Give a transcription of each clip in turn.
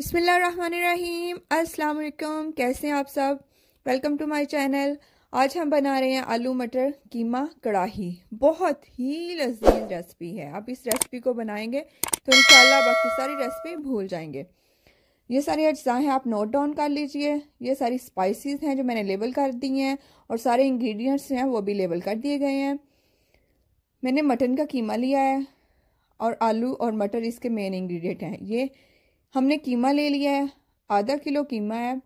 बिसमीम अस्सलाम कैसे हैं आप सब वेलकम टू माय चैनल आज हम बना रहे हैं आलू मटर कीमा कड़ाही बहुत ही लजीज रेसिपी है आप इस रेसिपी को बनाएंगे तो इंशाल्लाह बाकी सारी रेसिपी भूल जाएंगे ये सारी अज्जा हैं आप नोट डाउन कर लीजिए ये सारी स्पाइसेस हैं जो मैंने लेबल कर दी हैं और सारे इंग्रेडिएंट्स हैं वो भी लेबल कर दिए गए हैं मैंने मटन का कीमा लिया है और आलू और मटर इसके मेन इंग्रेडिएंट हैं ये हमने कीमा ले लिया है आधा किलो कीमा है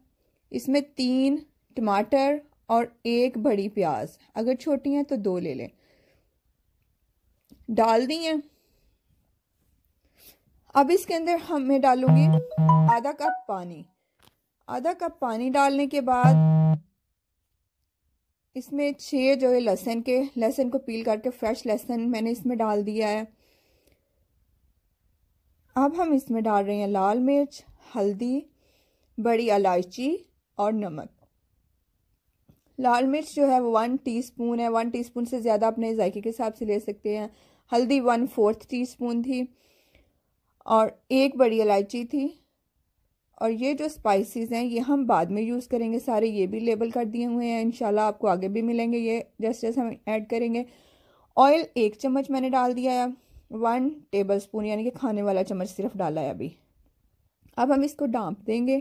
इसमें तीन टमाटर और एक बड़ी प्याज अगर छोटी हैं तो दो ले लें डाल दी हैं अब इसके अंदर हम मैं डालूंगी आधा कप पानी आधा कप पानी डालने के बाद इसमें छह जो है लहसन के लहसन को पील करके फ्रेश लहसुन मैंने इसमें डाल दिया है अब हम इसमें डाल रहे हैं लाल मिर्च हल्दी बड़ी इलायची और नमक लाल मिर्च जो है वो वन टीस्पून है वन टीस्पून से ज़्यादा अपने जायके के हिसाब से ले सकते हैं हल्दी वन फोर्थ टीस्पून थी और एक बड़ी इलायची थी और ये जो स्पाइसेस हैं ये हम बाद में यूज़ करेंगे सारे ये भी लेबल कर दिए हुए हैं इंशाल्लाह आपको आगे भी मिलेंगे ये जैसे जैसे हम ऐड करेंगे ऑयल एक चम्मच मैंने डाल दिया है वन टेबल स्पून यानी कि खाने वाला चम्मच सिर्फ डाला है अभी अब हम इसको डांप देंगे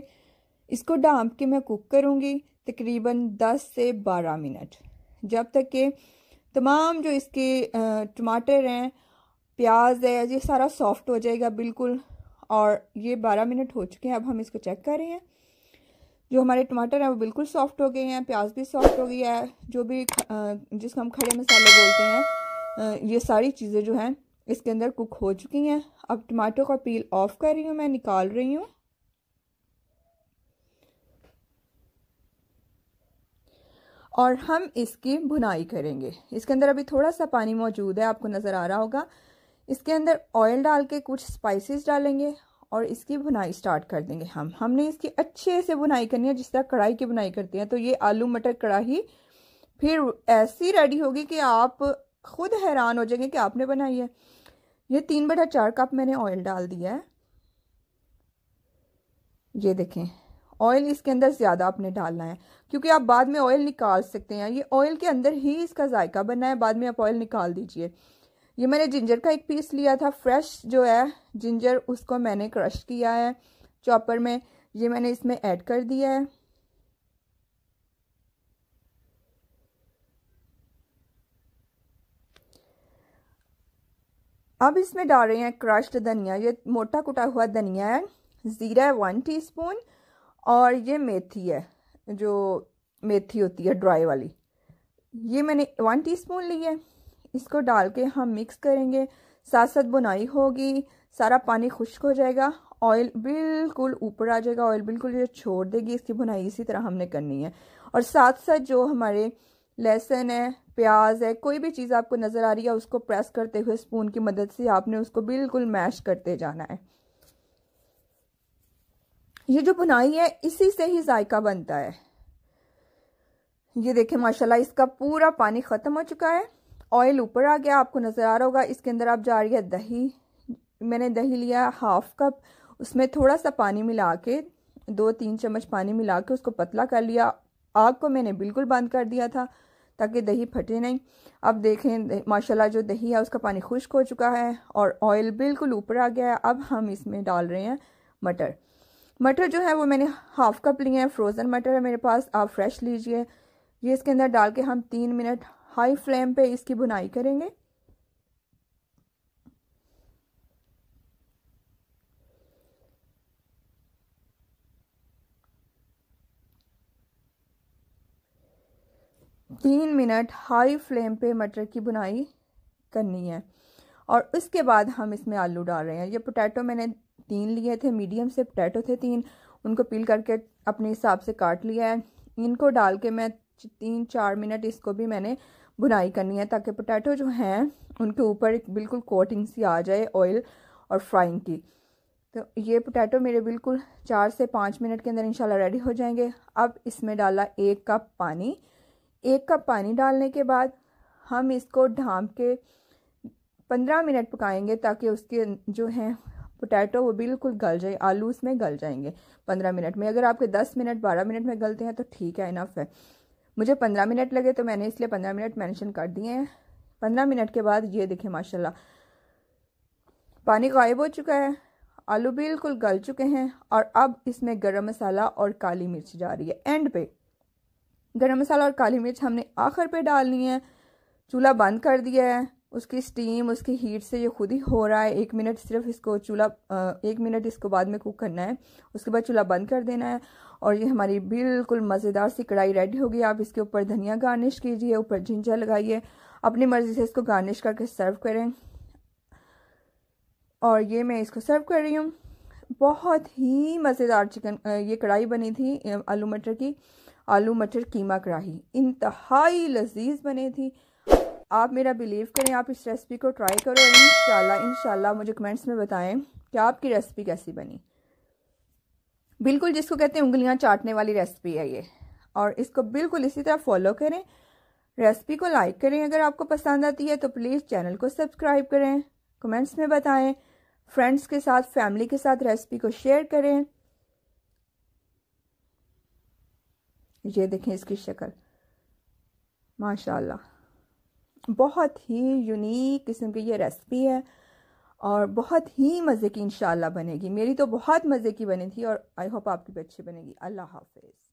इसको डांप के मैं कुक करूँगी तकरीबन दस से बारह मिनट जब तक के तमाम जो इसके टमाटर हैं प्याज है ये सारा सॉफ्ट हो जाएगा बिल्कुल और ये बारह मिनट हो चुके हैं अब हम इसको चेक कर रहे हैं जो हमारे टमाटर हैं वो बिल्कुल सॉफ्ट हो गए हैं प्याज भी सॉफ्ट हो गई है जो भी जिसको हम खड़े मसाले बोलते हैं ये सारी चीज़ें जो हैं इसके अंदर कुक हो चुकी हैं अब टमाटो का पील ऑफ कर रही हूँ मैं निकाल रही हूँ और हम इसकी भुनाई करेंगे इसके अंदर अभी थोड़ा सा पानी मौजूद है आपको नज़र आ रहा होगा इसके अंदर ऑयल डाल के कुछ स्पाइसेस डालेंगे और इसकी भुनाई स्टार्ट कर देंगे हम हमने इसकी अच्छे से बुनाई करनी है जिस तरह कढ़ाई की बुनाई करते हैं तो ये आलू मटर कढ़ाई फिर ऐसी रेडी होगी कि आप खुद हैरान हो जाएंगे कि आपने बनाई है ये तीन बटा चार कप मैंने ऑयल डाल दिया है ये देखें ऑयल इसके अंदर ज़्यादा आपने डालना है क्योंकि आप बाद में ऑयल निकाल सकते हैं ये ऑयल के अंदर ही इसका जायका बनना है बाद में आप ऑयल निकाल दीजिए ये मैंने जिंजर का एक पीस लिया था फ्रेश जो है जिंजर उसको मैंने क्रश किया है चॉपर में ये मैंने इसमें ऐड कर दिया है अब इसमें डाल रहे हैं क्रश्ड धनिया ये मोटा कुटा हुआ धनिया है ज़ीरा है वन टीस्पून और ये मेथी है जो मेथी होती है ड्राई वाली ये मैंने वन टीस्पून ली है इसको डाल के हम मिक्स करेंगे साथ साथ बुनाई होगी सारा पानी खुश्क हो जाएगा ऑयल बिल्कुल ऊपर आ जाएगा ऑयल बिल्कुल ये छोड़ देगी इसकी बुनाई इसी तरह हमने करनी है और साथ साथ जो हमारे लहसुन है प्याज है कोई भी चीज़ आपको नज़र आ रही है उसको प्रेस करते हुए स्पून की मदद से आपने उसको बिल्कुल मैश करते जाना है ये जो बुनाई है इसी से ही जायका बनता है ये देखें माशाल्लाह इसका पूरा पानी ख़त्म हो चुका है ऑयल ऊपर आ गया आपको नज़र आ रहा होगा इसके अंदर आप जा रही है दही मैंने दही लिया हाफ कप उसमें थोड़ा सा पानी मिला के दो तीन चम्मच पानी मिला के उसको पतला कर लिया आग को मैंने बिल्कुल बंद कर दिया था ताकि दही फटे नहीं अब देखें माशाल्लाह जो दही है उसका पानी खुश्क हो चुका है और ऑयल बिल्कुल ऊपर आ गया है अब हम इसमें डाल रहे हैं मटर मटर जो है वो मैंने हाफ कप लिए हैं फ्रोज़न मटर है मेरे पास आप फ्रेश लीजिए ये इसके अंदर डाल के हम तीन मिनट हाई फ्लेम पे इसकी बुनाई करेंगे तीन मिनट हाई फ्लेम पे मटर की बुनाई करनी है और उसके बाद हम इसमें आलू डाल रहे हैं ये पोटैटो मैंने तीन लिए थे मीडियम से पोटैटो थे तीन उनको पील करके अपने हिसाब से काट लिया है इनको डाल के मैं तीन चार मिनट इसको भी मैंने बुनाई करनी है ताकि पोटैटो जो हैं उनके ऊपर बिल्कुल कोटिंग सी आ जाए ऑयल और फ्राइंग की तो ये पोटैटो मेरे बिल्कुल चार से पाँच मिनट के अंदर इंशाल्लाह रेडी हो जाएंगे अब इसमें डाला एक कप पानी एक कप पानी डालने के बाद हम इसको ढाँप के पंद्रह मिनट पकाएंगे ताकि उसके जो हैं पोटैटो वो बिल्कुल गल जाए आलू उसमें गल जाएंगे पंद्रह मिनट में अगर आपके दस मिनट बारह मिनट में गलते हैं तो ठीक है इनफ है मुझे पंद्रह मिनट लगे तो मैंने इसलिए पंद्रह मिनट मेंशन कर दिए हैं पंद्रह मिनट के बाद ये देखें माशाल्लाह पानी गायब हो चुका है आलू बिल्कुल गल चुके हैं और अब इसमें गर्म मसाला और काली मिर्च जा रही है एंड पे गरम मसाला और काली मिर्च हमने आखिर पे डालनी है चूल्हा बंद कर दिया है उसकी स्टीम उसकी हीट से ये खुद ही हो रहा है एक मिनट सिर्फ इसको चूल्हा एक मिनट इसको बाद में कुक करना है उसके बाद चूल्हा बंद कर देना है और ये हमारी बिल्कुल मज़ेदार सी कढ़ाई रेडी होगी आप इसके ऊपर धनिया गार्निश कीजिए ऊपर जिंजर लगाइए अपनी मर्ज़ी से इसको गार्निश करके सर्व करें और ये मैं इसको सर्व कर रही हूँ बहुत ही मज़ेदार चिकन ये कढ़ाई बनी थी आलू मटर की आलू मटर कीमा कढ़ाई इंतहाई लजीज बनी थी आप मेरा बिलीव करें आप इस रेसिपी को ट्राई करो इन शाला मुझे कमेंट्स में बताएं कि आपकी रेसिपी कैसी बनी बिल्कुल जिसको कहते हैं उंगलियां चाटने वाली रेसिपी है ये और इसको बिल्कुल इसी तरह फॉलो करें रेसिपी को लाइक करें अगर आपको पसंद आती है तो प्लीज़ चैनल को सब्सक्राइब करें कमेंट्स में बताएं फ्रेंड्स के साथ फैमिली के साथ रेसिपी को शेयर करें ये देखें इसकी शक्ल माशाल्लाह बहुत ही यूनिक किस्म की ये रेसिपी है और बहुत ही मज़े की इन बनेगी मेरी तो बहुत मज़े की बनी थी और आई होप आपकी भी अच्छी बनेगी अल्लाह हाफिज़